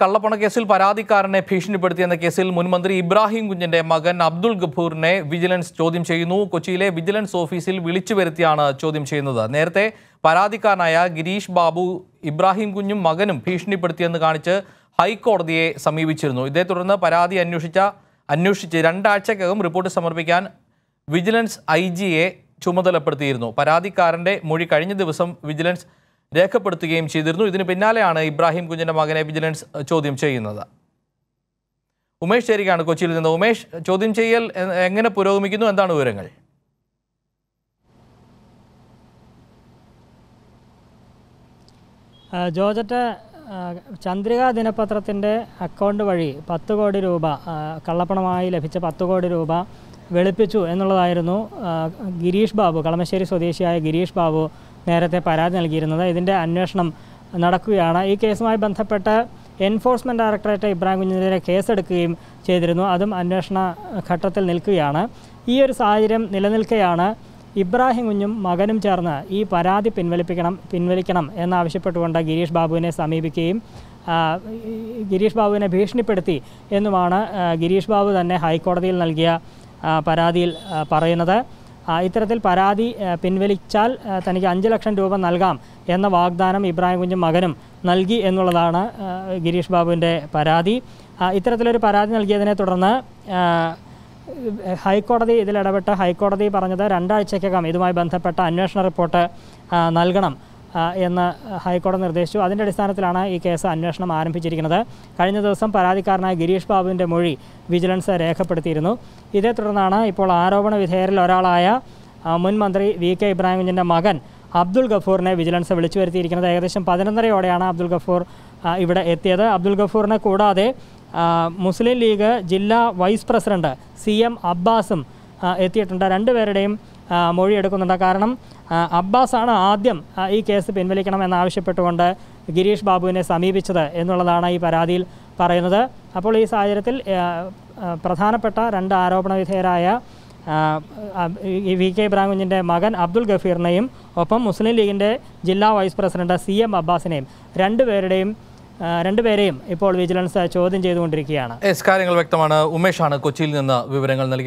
കള്ളപ്പണക്കേസിൽ പരാതിക്കാരനെ ഭീഷണിപ്പെടുത്തിയെന്ന കേസിൽ മുൻമന്ത്രി ഇബ്രാഹിം കുഞ്ഞിന്റെ മകൻ അബ്ദുൾ ഗഫൂറിനെ വിജിലൻസ് ചോദ്യം ചെയ്യുന്നു കൊച്ചിയിലെ വിജിലൻസ് ഓഫീസിൽ വിളിച്ചു വരുത്തിയാണ് ചോദ്യം ചെയ്യുന്നത് നേരത്തെ പരാതിക്കാരനായ ഗിരീഷ് ബാബു ഇബ്രാഹിം കുഞ്ഞും മകനും ഭീഷണിപ്പെടുത്തിയെന്ന് കാണിച്ച് ഹൈക്കോടതിയെ സമീപിച്ചിരുന്നു ഇതേ തുടർന്ന് പരാതി അന്വേഷിച്ച അന്വേഷിച്ച് രണ്ടാഴ്ചക്കകം റിപ്പോർട്ട് സമർപ്പിക്കാൻ വിജിലൻസ് ഐ ചുമതലപ്പെടുത്തിയിരുന്നു പരാതിക്കാരന്റെ മൊഴി കഴിഞ്ഞ ദിവസം വിജിലൻസ് രേഖപ്പെടുത്തുകയും ചെയ്തിരുന്നു ഇതിന് പിന്നാലെയാണ് ഇബ്രാഹിം കുഞ്ഞിന്റെ മകനെ വിജിലൻസ് ചോദ്യം ചെയ്യുന്നത് ഉമേഷ് ചേരിക്കാണ് കൊച്ചിയിൽ നിന്ന് ഉമേഷ് ചോദ്യം ചെയ്യൽ എങ്ങനെ പുരോഗമിക്കുന്നു എന്താണ് വിവരങ്ങൾ ജോർജറ്റ് ചന്ദ്രിക ദിനപത്രത്തിൻ്റെ അക്കൗണ്ട് വഴി പത്ത് കോടി രൂപ കള്ളപ്പണമായി ലഭിച്ച പത്ത് കോടി രൂപ വെളുപ്പിച്ചു എന്നുള്ളതായിരുന്നു ഗിരീഷ് ബാബു കളമശ്ശേരി സ്വദേശിയായ ഗിരീഷ് ബാബു നേരത്തെ പരാതി നൽകിയിരുന്നത് ഇതിൻ്റെ അന്വേഷണം നടക്കുകയാണ് ഈ കേസുമായി ബന്ധപ്പെട്ട് എൻഫോഴ്സ്മെൻറ്റ് ഡയറക്ടറേറ്റ് ഇബ്രാഹിം കുഞ്ഞിനെതിരെ കേസെടുക്കുകയും ചെയ്തിരുന്നു അതും അന്വേഷണ ഘട്ടത്തിൽ നിൽക്കുകയാണ് ഈ ഒരു സാഹചര്യം നിലനിൽക്കെയാണ് ഇബ്രാഹിം കുഞ്ഞും മകനും ചേർന്ന് ഈ പരാതി പിൻവലിപ്പിക്കണം പിൻവലിക്കണം എന്നാവശ്യപ്പെട്ടുകൊണ്ട് ഗിരീഷ് ബാബുവിനെ സമീപിക്കുകയും ഗിരീഷ് ബാബുവിനെ ഭീഷണിപ്പെടുത്തി എന്നുമാണ് ഗിരീഷ് ബാബു തന്നെ ഹൈക്കോടതിയിൽ നൽകിയ പരാതിയിൽ പറയുന്നത് ഇത്തരത്തിൽ പരാതി പിൻവലിച്ചാൽ തനിക്ക് അഞ്ച് ലക്ഷം രൂപ നൽകാം എന്ന വാഗ്ദാനം ഇബ്രാഹിം കുഞ്ഞും മകനും നൽകി എന്നുള്ളതാണ് ഗിരീഷ് ബാബുവിൻ്റെ പരാതി ഇത്തരത്തിലൊരു പരാതി നൽകിയതിനെ തുടർന്ന് ഹൈക്കോടതി ഇതിലിടപെട്ട് ഹൈക്കോടതി പറഞ്ഞത് രണ്ടാഴ്ചയ്ക്കകം ഇതുമായി ബന്ധപ്പെട്ട അന്വേഷണ റിപ്പോർട്ട് നൽകണം എന്ന് ഹൈക്കോടതി നിർദ്ദേശിച്ചു അതിൻ്റെ അടിസ്ഥാനത്തിലാണ് ഈ കേസ് അന്വേഷണം ആരംഭിച്ചിരിക്കുന്നത് കഴിഞ്ഞ ദിവസം പരാതിക്കാരനായ ഗിരീഷ് ബാബുവിൻ്റെ മൊഴി വിജിലൻസ് രേഖപ്പെടുത്തിയിരുന്നു ഇതേ തുടർന്നാണ് ഇപ്പോൾ ആരോപണ വിധേയരിൽ ഒരാളായ മുൻ മന്ത്രി വി കെ ഇബ്രാഹിമിൻ്റെ മകൻ അബ്ദുൾ ഗഫൂറിനെ വിജിലൻസ് വിളിച്ചു വരുത്തിയിരിക്കുന്നത് ഏകദേശം പതിനൊന്നരയോടെയാണ് അബ്ദുൾ ഗഫൂർ ഇവിടെ എത്തിയത് അബ്ദുൾ ഗഫൂറിനെ കൂടാതെ മുസ്ലിം ലീഗ് ജില്ലാ വൈസ് പ്രസിഡന്റ് സി എം അബ്ബാസും എത്തിയിട്ടുണ്ട് രണ്ടുപേരുടെയും മൊഴിയെടുക്കുന്നുണ്ട് കാരണം അബ്ബാസാണ് ആദ്യം ഈ കേസ് പിൻവലിക്കണം എന്നാവശ്യപ്പെട്ടുകൊണ്ട് ഗിരീഷ് ബാബുവിനെ സമീപിച്ചത് എന്നുള്ളതാണ് ഈ പരാതിയിൽ പറയുന്നത് അപ്പോൾ ഈ സാഹചര്യത്തിൽ പ്രധാനപ്പെട്ട രണ്ട് ആരോപണ വിധേയരായ വി കെ ഇബ്രാഹിമിൻ്റെ മകൻ അബ്ദുൽ ഗഫീറിനെയും ഒപ്പം മുസ്ലിം ലീഗിൻ്റെ ജില്ലാ വൈസ് പ്രസിഡന്റ് സി എം അബ്ബാസിനെയും രണ്ടുപേരുടെയും രണ്ടുപേരെയും ഇപ്പോൾ വിജിലൻസ് ചോദ്യം ചെയ്തുകൊണ്ടിരിക്കുകയാണ് കാര്യങ്ങൾ വ്യക്തമാണ് ഉമേഷാണ് കൊച്ചിയിൽ നിന്ന് വിവരങ്ങൾ നൽകി